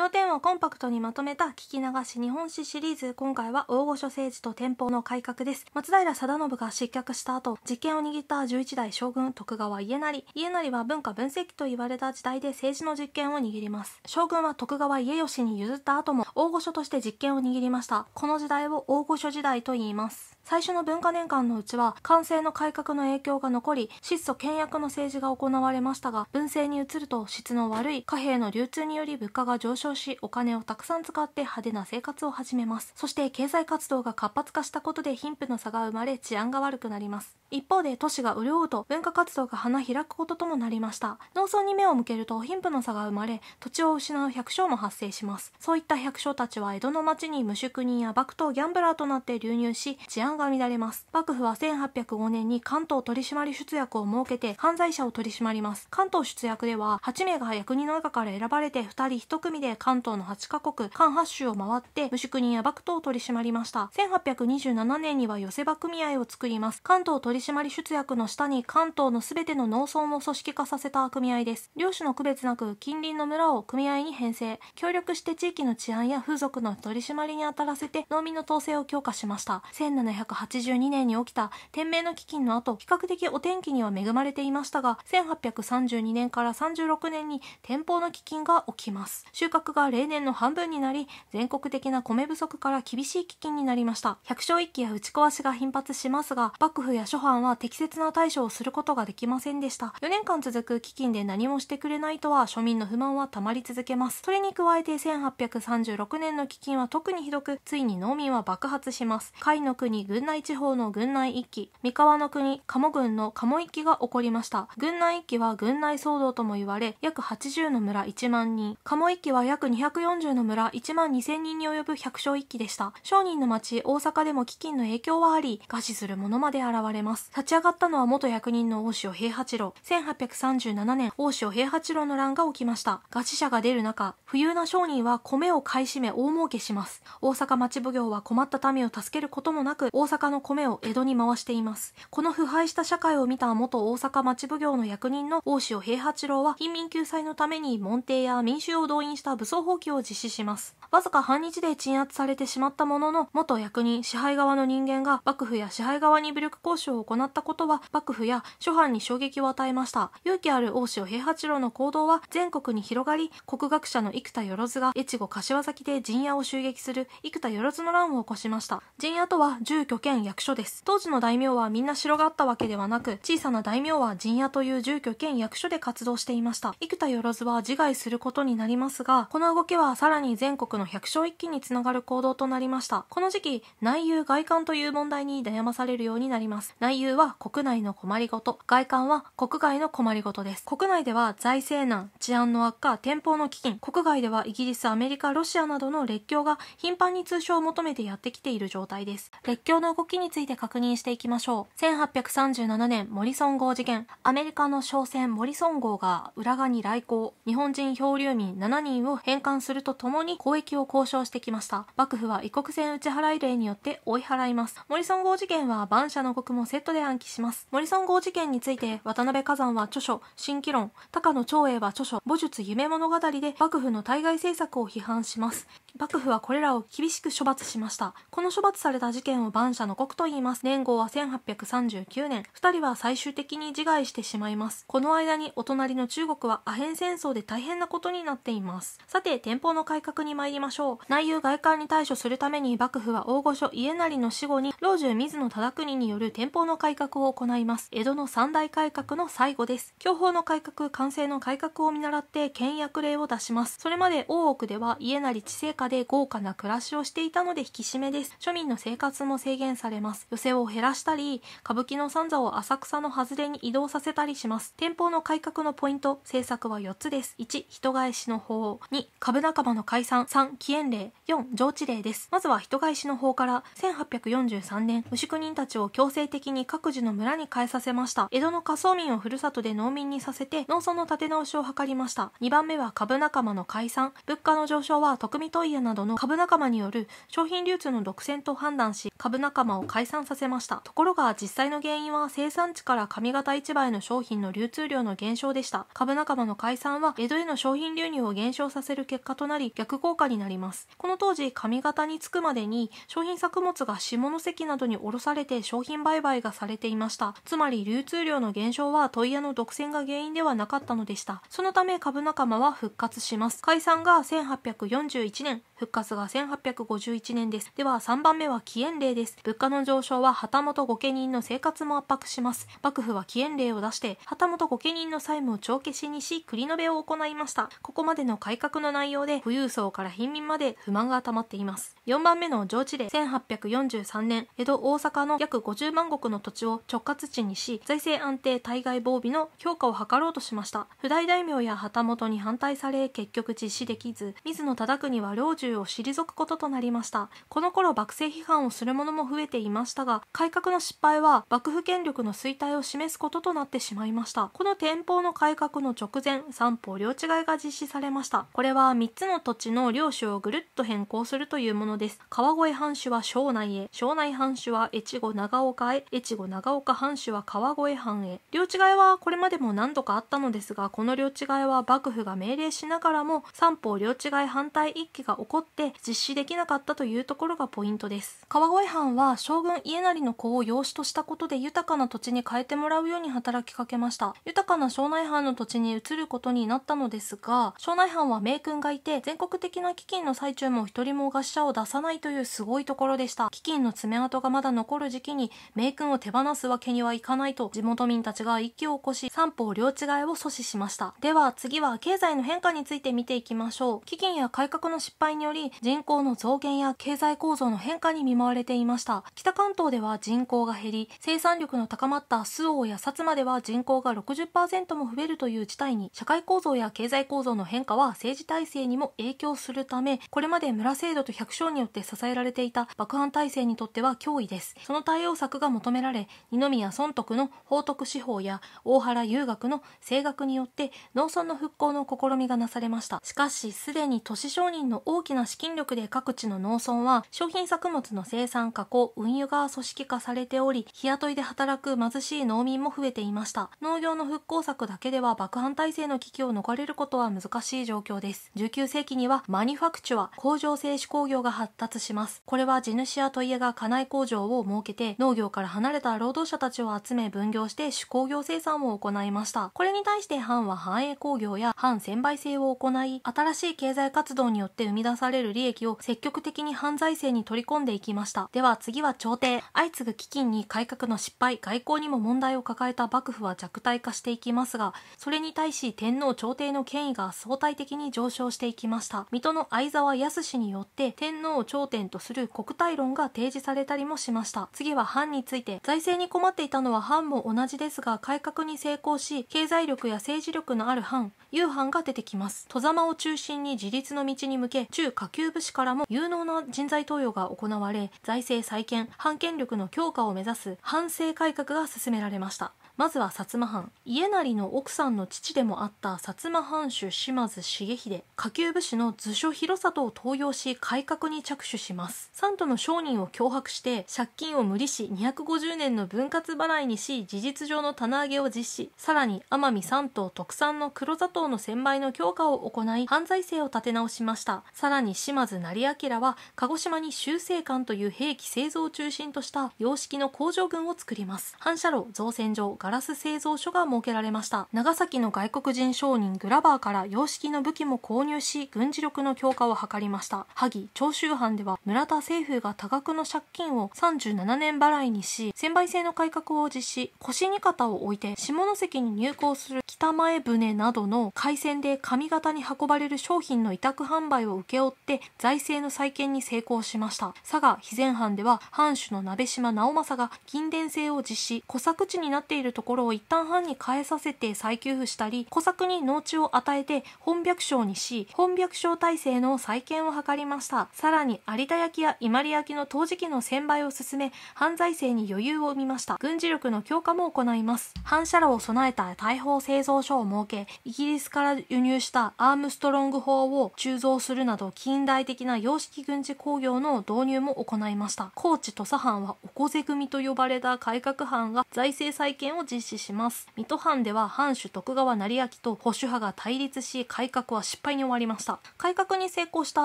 要点をコンパクトにまとめた聞き流し日本史シリーズ今回は大御所政治と天保の改革です松平定信が失脚した後実権を握った11代将軍徳川家成家成は文化分析と言われた時代で政治の実権を握ります将軍は徳川家慶に譲った後も大御所として実権を握りましたこの時代を大御所時代と言います最初の文化年間のうちは完成の改革の影響が残り質素倹約の政治が行われましたが文政に移ると質の悪い貨幣の流通により物価が上昇長しお金をたくさん使って派手な生活を始めますそして経済活動が活発化したことで貧富の差が生まれ治安が悪くなります一方で都市が潤うと文化活動が花開くことともなりました農村に目を向けると貧富の差が生まれ土地を失う百姓も発生しますそういった百姓たちは江戸の町に無宿人や幕頭ギャンブラーとなって流入し治安が乱れます幕府は1805年に関東取締出役を設けて犯罪者を取り締まります関東出役では8名が役人の中から選ばれて2人1組で関東の8カ国、関8州を回って、無宿人や幕党を取り締まりました。1827年には寄せ場組合を作ります。関東取締出役の下に関東の全ての農村を組織化させた組合です。領主の区別なく、近隣の村を組合に編成、協力して地域の治安や風俗の取り締まりに当たらせて、農民の統制を強化しました。1782年に起きた天明の飢饉の後、比較的お天気には恵まれていましたが、1832年から36年に天保の飢饉が起きます。収穫が例年の半分になり、全国的な米不足から厳しい危機になりました。百姓一揆や打ち壊しが頻発しますが、幕府や諸藩は適切な対処をすることができませんでした。4年間続く基金で何もしてくれないとは庶民の不満は溜まり続けます。それに加えて1836年の基金は特にひどく、ついに農民は爆発します。甲斐の国、軍内地方の軍内一揆、三河の国、鴨郡の鴨一揆が起こりました。軍内一揆は軍内騒動とも言われ、約80の村1万人。鴨一揆は約240の村1万2000人に及ぶ百姓一揆でした。商人の町、大阪でも飢饉の影響はあり、餓死する者まで現れます。立ち上がったのは元役人の大塩平八郎。1837年、大塩平八郎の乱が起きました。餓死者が出る中、富裕な商人は米を買い占め大儲けします。大阪町奉行は困った民を助けることもなく、大阪の米を江戸に回しています。この腐敗した社会を見た元大阪町奉行の役人の大塩平八郎は、貧民救済のために門弟や民衆を動員した武装蜂起を実施します。わずか半日で鎮圧されてしまったものの、元役人、支配側の人間が幕府や支配側に武力行使を行ったことは、幕府や諸藩に衝撃を与えました。勇気ある王子平八郎の行動は全国に広がり、国学者の生田よろずが越後柏崎で陣屋を襲撃する生田よろずの乱を起こしました。陣屋とは住居兼役所です。当時の大名はみんな城があったわけではなく、小さな大名は陣屋という住居兼役所で活動していました。生田よろずは自害することになりますが、この動きはさらに全国の百姓一揆につながる行動となりました。この時期、内憂外患という問題に悩まされるようになります。内憂は国内の困りごと、外患は国外の困りごとです。国内では財政難、治安の悪化、天保の基金、国外ではイギリス、アメリカ、ロシアなどの列強が頻繁に通称を求めてやってきている状態です。列強の動きについて確認していきましょう。1837年、モリソン号事件。アメリカの商船モリソン号が浦賀に来航。日本人漂流民7人を返還するとともに交易を交渉してきました。幕府は異国船打ち払い令によって追い払います。森リ号事件は万社の国もセットで暗記します。森リ号事件について渡辺火山は著書、新紀論、高野長英は著書、武術夢物語で幕府の対外政策を批判します。幕府はこれらを厳しく処罰しました。この処罰された事件を万社の国と言います。年号は1839年、2人は最終的に自害してしまいます。この間にお隣の中国はアヘン戦争で大変なことになっています。さて、店舗の改革に参りましょう。内遊外観に対処するために幕府は大御所家成の死後に老中水野忠国による店舗の改革を行います。江戸の三大改革の最後です。享保の改革、完成の改革を見習って倹約令を出します。それまで大奥では家成知性下で豪華な暮らしをしていたので引き締めです。庶民の生活も制限されます。寄席を減らしたり、歌舞伎の三座を浅草の外れに移動させたりします。店舗の改革のポイント、政策は4つです。1、人返しの法。2、2株仲間の解散3起源例4上地例ですまずは人返しの方から1843年無宿人たちを強制的に各自の村に変えさせました江戸の仮想民をふるさとで農民にさせて農村の立て直しを図りました2番目は株仲間の解散物価の上昇は徳見問屋などの株仲間による商品流通の独占と判断し株仲間を解散させましたところが実際の原因は生産地から上方市場への商品の流通量の減少でした株仲間の解散は江戸への商品流入を減少させせる結果となり逆効果になりますこの当時上方に着くまでに商品作物が下関などに卸されて商品売買がされていましたつまり流通量の減少は問屋の独占が原因ではなかったのでしたそのため株仲間は復活します解散が1841年復活が1851年ですでは3番目は起源令です物価の上昇は旗本御家人の生活も圧迫します幕府は起源令を出して旗本御家人の債務を帳消しにし繰り延べを行いましたここまでの改革の内容で富裕層から貧民まで不満が溜まっています4番目の上地例1843年江戸大阪の約50万石の土地を直轄地にし財政安定対外防備の強化を図ろうとしました不大大名や旗本に反対され結局実施できず水野忠邦は領住を退くこととなりましたこの頃幕政批判をする者も増えていましたが改革の失敗は幕府権力の衰退を示すこととなってしまいましたこの天保の改革の直前三方両違いが実施されましたこれは3つの土地の領主をぐるっと変更するというものです川越藩主は庄内へ庄内藩主は越後長岡へ越後長岡藩主は川越藩へ領地替えはこれまでも何度かあったのですがこの領地替えは幕府が命令しながらも三方領地替え反対一揆が起こって実施できなかったというところがポイントです川越藩は将軍家成の子を養子としたことで豊かな土地に変えてもらうように働きかけました豊かな庄内藩の土地に移ることになったのですが庄内藩は名君がいて、全国的な基金の最中も一人も餓死者を出さないというすごいところでした。基金の爪痕がまだ残る時期に、名君を手放すわけにはいかないと、地元民たちが一気を起こし、三方両違いを阻止しました。では、次は経済の変化について見ていきましょう。基金や改革の失敗により、人口の増減や経済構造の変化に見舞われていました。北関東では人口が減り、生産力の高まった周防や薩摩では人口が60%も増えるという事態に、社会構造や経済構造の変化は政治治体制にも影響するためこれまで村制度と百姓によって支えられていた爆破体制にとっては脅威ですその対応策が求められ二宮尊徳の法徳司法や大原遊学の政学によって農村の復興の試みがなされましたしかしすでに都市商人の大きな資金力で各地の農村は商品作物の生産加工運輸が組織化されており日雇いで働く貧しい農民も増えていました農業の復興策だけでは爆破体制の危機を逃れることは難しい状況ですです19世紀にはマニファクチュア工場製紙工業が発達しますこれは地主や問屋が家内工場を設けて農業から離れた労働者たちを集め分業して手工業生産を行いましたこれに対して藩は繁栄工業や反専売制を行い新しい経済活動によって生み出される利益を積極的に犯罪性に取り込んでいきましたでは次は朝廷相次ぐ基金に改革の失敗外交にも問題を抱えた幕府は弱体化していきますがそれに対し天皇朝廷の権威が相対的に上上昇していきました水戸の相沢康によって天皇を頂点とする国体論が提示されたりもしました次は藩について財政に困っていたのは藩も同じですが改革に成功し経済力や政治力のある藩夕藩が出てきます戸様を中心に自立の道に向け中下級武士からも有能な人材登用が行われ財政再建藩権力の強化を目指す反省改革が進められましたまずは薩摩藩家成の奥さんの父でもあった薩摩藩主島津重秀下級武士の図書広里を登用し改革に着手します三都の商人を脅迫して借金を無利子250年の分割払いにし事実上の棚上げを実施さらに奄美三島特産の黒砂糖の専売の強化を行い犯罪性を立て直しましたさらに島津成明は鹿児島に修正艦という兵器製造を中心とした洋式の工場群を作ります反射炉造船ガラス製造所が設けられました長崎の外国人商人グラバーから洋式の武器も購入し軍事力の強化を図りました萩長州藩では村田政府が多額の借金を37年払いにし専売制の改革を実施腰に肩を置いて下関に入港する北前船などの海船で上方に運ばれる商品の委託販売を請け負って財政の再建に成功しました佐賀肥前藩では藩主の鍋島直政が金田制を実施小作地になっているとところを一旦藩に変えさせて再給付したり小作に農地を与えて本百姓にし本百姓体制の再建を図りましたさらに有田焼や伊万里焼の陶磁器の専売を進め犯罪性に余裕を生みました軍事力の強化も行います反射炉を備えた大砲製造所を設けイギリスから輸入したアームストロング砲を鋳造するなど近代的な洋式軍事工業の導入も行いました高知土佐藩はおこぜ組と呼ばれた改革藩が財政再建をを実施します水戸藩では藩主徳川成明と保守派が対立し改革は失敗に終わりました改革に成功した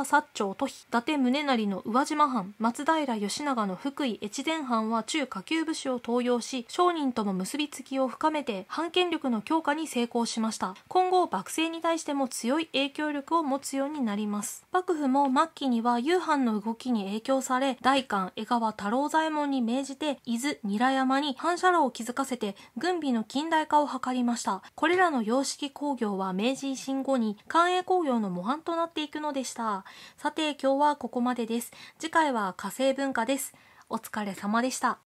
薩長都比伊達宗成の宇和島藩松平義長の福井越前藩は中下級武士を登用し商人とも結びつきを深めて藩権力の強化に成功しました今後幕政に対しても強い影響力を持つようになります幕府も末期には夕飯の動きに影響され代官江川太郎左衛門に命じて伊豆韮山に反射炉を築かせて軍備の近代化を図りましたこれらの様式工業は明治維新後に官営工業の模範となっていくのでしたさて今日はここまでです次回は火星文化ですお疲れ様でした